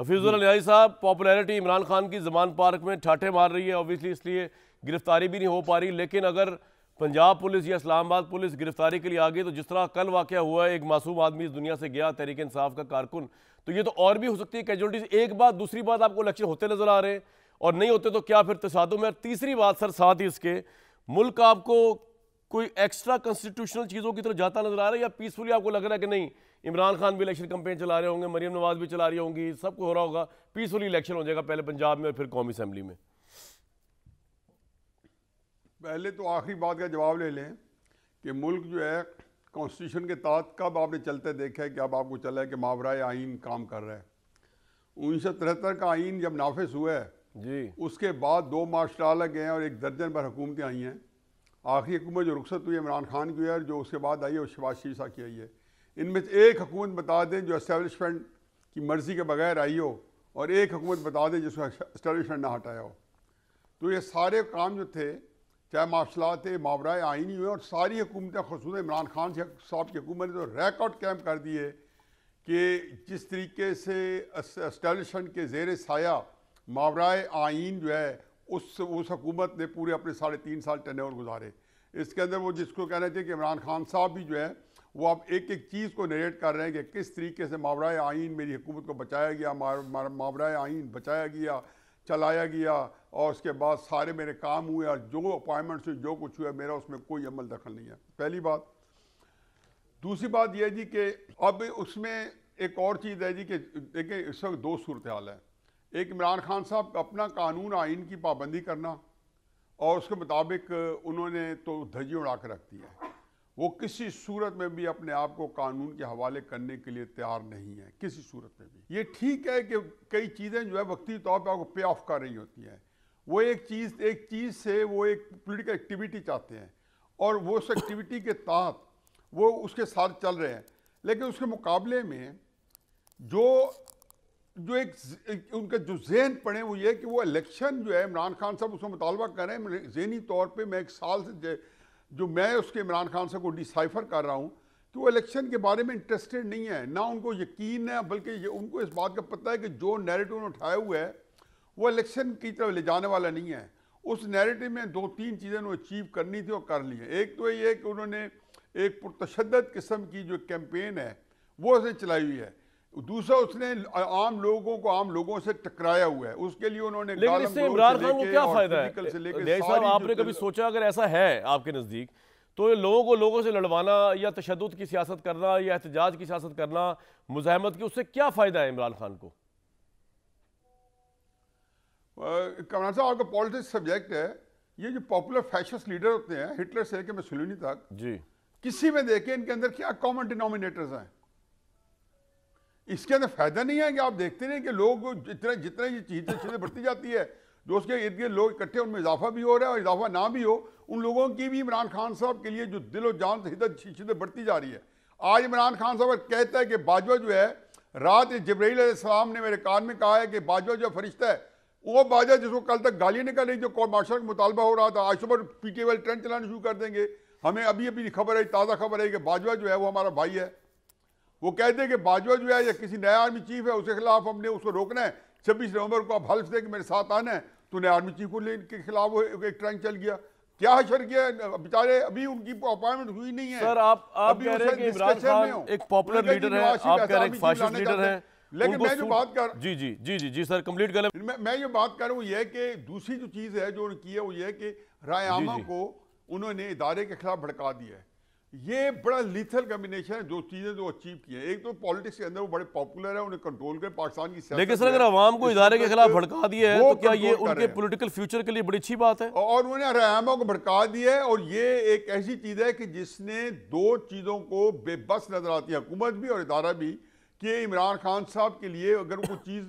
हफीजुल अलियाई साहब पॉपुलैरिटी इमरान खान की जमान पार्क में ठाठे मार रही है ऑब्वियसली इसलिए गिरफ्तारी भी नहीं हो पा रही लेकिन अगर पंजाब पुलिस या इस्लामाबाद पुलिस गिरफ्तारी के लिए आ गई तो जिस तरह कल वाक़ हुआ है एक मासूम आदमी इस दुनिया से गया तहरीक इंसाफ का कारकुन तो ये तो और भी हो सकती है कैजुअलिटीज एक बात दूसरी बात आपको इलेक्शन होते नजर आ रहे हैं और नहीं होते तो क्या फिर तसादम है तीसरी बात सर साथ ही इसके मुल्क आपको कोई एक्स्ट्रा कॉन्स्टिट्यूशनल चीज़ों की तरफ जाता नजर आ रहा है या पीसफुली आपको लग रहा है कि नहीं इमरान खान भी इलेक्शन कंपेन चला रहे होंगे मरीम नवाज भी चला रही होंगी सबको हो रहा होगा पीसफुली इलेक्शन हो जाएगा पहले पंजाब में और फिर कौमी असम्बली में पहले तो आखिरी बात का जवाब ले लें कि मुल्क जो है कॉन्स्टिट्यूशन के तहत कब आपने चलते देखा है कि अब आपको चला है कि मावरा आइन काम कर रहा है उन्नीस सौ तिहत्तर का आइन जब नाफिज हुआ है जी उसके बाद दो मार्शल आ गए हैं और एक दर्जन पर हुकूमतें आई हैं आखिरी हुकूमत जो रुखसत हुई इमरान खान की है जो उसके बाद आई है वो शबाज शीशा की आई है इनमें से एक हुकूमत बता दें जो इस्टेबलिशमेंट की मर्ज़ी के बगैर आई हो और एक हुकूमत बता दें जिसको इस्टेबलिशमेंट ना हटाया हो तो ये सारे काम जो थे चाहे थे मावरा आइनी हुए और सारी हुकूमतें खसूस इमरान खान साहब की हुकूमत ने तो रिकॉर्ड कैम्प कर दिए कि जिस तरीके से इस्टेबलिशमेंट के जेर साया मावरा आइन जो है उस उस हकूमत ने पूरे अपने साढ़े तीन साल टन और गुजारे इसके अंदर वो जिसको कहना चाहिए कि इमरान खान साहब भी जो है वो अब एक एक चीज़ को नरेट कर रहे हैं कि किस तरीके से मावरा आइन मेरी हुकूमत को बचाया गया मावरा आइन बचाया गया चलाया गया और उसके बाद सारे मेरे काम हुए और जो अपॉइंटमेंट्स हुए जो कुछ हुआ मेरा उसमें कोई अमल दखल नहीं है पहली बात दूसरी बात यह जी कि अब उसमें एक और चीज़ है जी कि देखें इस वक्त दो सूरत हाल है एक इमरान खान साहब अपना कानून आइन की पाबंदी करना और उसके मुताबिक उन्होंने तो धजी उड़ा के रख दिया है वो किसी सूरत में भी अपने आप को कानून के हवाले करने के लिए तैयार नहीं है किसी सूरत में भी ये ठीक है कि कई चीज़ें जो है वक्ती तौर पर आपको पे ऑफ कर रही होती हैं वो एक चीज़ एक चीज़ से वो एक पोलिटिकल एक्टिविटी चाहते हैं और वो उस एक्टिविटी के तहत वो उसके साथ चल रहे हैं लेकिन उसके मुकाबले में जो जो एक उनका जो जहन पड़े वो ये कि वो इलेक्शन जो है इमरान खान साहब उसमें मुतालबा करें जहनी तौर पर मैं एक साल से जो मैं उसके इमरान खान साहब को डिसाइफर कर रहा हूँ कि वो इलेक्शन के बारे में इंटरेस्टेड नहीं है ना उनको यकीन है बल्कि उनको इस बात का पता है कि जो नैरेटिव उन्होंने उठाया हुआ है वो इलेक्शन की तरफ ले जाने वाला नहीं है उस नैरेटिव में दो तीन चीज़ें उन्होंने अचीव करनी थी और कर ली है एक तो ये है कि उन्होंने एक पुरतशद किस्म की जो कैंपेन है वो उसने चलाई हुई है दूसरा उसने आम लोगों को आम लोगों से टकराया हुआ है उसके लिए उन्होंने लेकिन इससे इमरान खान को क्या फायदा है साहब आपने कभी सोचा अगर ऐसा है आपके नज़दीक तो लोगों को लोगों से लड़वाना या तशद की सियासत करना या एहतजाज की सियासत करना मुजाहमत की उससे क्या फ़ायदा है इमरान खान को कमरान साहब आपका पॉलिटिक्स सब्जेक्ट है ये जो पॉपुलर फैशस लीडर होते हैं हिटलर से लेकर मसलूनी तक जी किसी में देखे इनके अंदर क्या कॉमन डिनोमिनेटर्स हैं इसके अंदर फायदा नहीं है कि आप देखते रहे कि लोग जितने जितने ये चीजें चीजें बढ़ती जाती है जो उसके इर्द गिर्द लोग इकट्ठे उनमें इजाफा भी हो रहा है और इजाफा ना भी हो उन लोगों की भी इमरान खान साहब के लिए जो दिलो जान से हिदत चीज़ें बढ़ती जा रही है आज इमरान खान साहब कहता है कि बाजवा जो है रात जबरीसम ने मेरे कान में कहा है कि बाजवा जो फरिश्ता है वो बाजवा जिसको कल तक गाली निकल रही जो कोर्ट मार्शल का मुतालबा हो रहा था आज सुबह पी टी वाले चलाना शुरू कर देंगे हमें अभी अभी खबर है ताज़ा खबर है कि बाजवा जो है वो हमारा भाई है वो कहते हैं कि बाजवा जो है या किसी नया आर्मी चीफ है उसके खिलाफ हमने उसको रोकना है छब्बीस नवंबर को आप हल्फ दें कि मेरे साथ आना है तो नया आर्मी चीफ को के खिलाफ वो एक ट्रैंक चल गया क्या हशर किया बेचारे अभी उनकी अपॉइंटमेंट हुई नहीं है सर आप आप कह रहे हैं एक पॉपुलर लीडर है आप कह रहे हैं लीडर है लेकिन मैं जो बात कर जी जी जी जी जी सर कंप्लीट कर मैं, ये बात कर रहा हूँ यह कि दूसरी जो चीज़ है जो उन्होंने की है वो ये कि रायामा को उन्होंने इदारे के खिलाफ भड़का दिया है ये बड़ा लीथल कम्बिनेशन है जो चीजें जो अचीव की है एक तो पॉलिटिक्स के अंदर वो बड़े पॉपुलर है उन्हें कंट्रोल कर पाकिस्तान की लेकिन सर अगर आवाम को इधारे के खिलाफ भड़का दिया है तो क्या ये उनके पॉलिटिकल फ्यूचर के लिए बड़ी अच्छी बात है और उन्होंने रहमों को भड़का दिया है और ये एक ऐसी चीज है कि जिसने दो चीजों को बेबस नजर आती है हुकूमत भी और इदारा भी कि इमरान खान साहब के लिए अगर वो चीज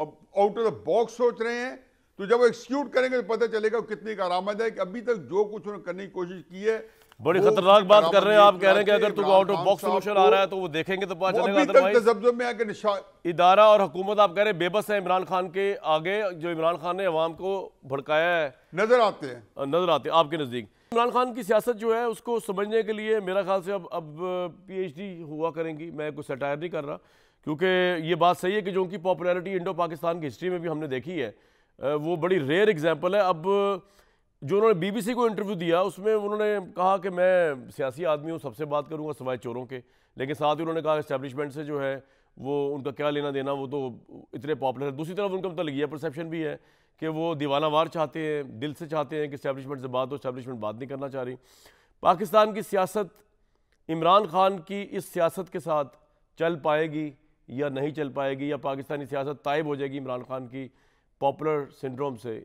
आउट ऑफ द बॉक्स सोच रहे हैं तो जब वो एक्सक्यूट करेंगे तो पता चलेगा कितनी कारामद है कि अभी तक जो कुछ उन्होंने करने की कोशिश की है बड़ी खतरनाक बात कर रहे हैं आप कह रहे हैं कि अगर तुम आउट ऑफ बॉक्स सोल्यूशन आ रहा है तो वो देखेंगे तो पता चलेगा इदारा और हुकूमत आप कह रहे हैं बेबस है इमरान खान के आगे जो इमरान खान ने अवाम को भड़काया है नजर आते हैं नजर आते हैं आपके नजदीक इमरान खान की सियासत जो है उसको समझने के लिए मेरा ख्याल से अब अब पीएचडी हुआ करेंगी मैं कुछ सटायर नहीं कर रहा क्योंकि ये बात सही है कि जो उनकी पॉपुलरिटी इंडो पाकिस्तान की हिस्ट्री में भी हमने देखी है वो बड़ी रेयर एग्जाम्पल है अब जो उन्होंने बीबीसी को इंटरव्यू दिया उसमें उन्होंने कहा कि मैं सियासी आदमी हूँ सबसे बात करूँगा सवाए चोरों के लेकिन साथ ही उन्होंने कहा इस्टेब्लिशमेंट से जो है वो उनका क्या लेना देना वो तो इतने पॉपुलर है दूसरी तरफ उनका मतलब यह परसेप्शन भी है कि वो दीवाना वार चाहते हैं दिल से चाहते हैं कि इस्टेब्लिशमेंट से बात हो इस्टेब्लिशमेंट बात नहीं करना चाह रही पाकिस्तान की सियासत इमरान खान की इस सियासत के साथ चल पाएगी या नहीं चल पाएगी या पाकिस्तानी सियासत तायब हो जाएगी इमरान खान की पॉपुलर सिंड्रोम से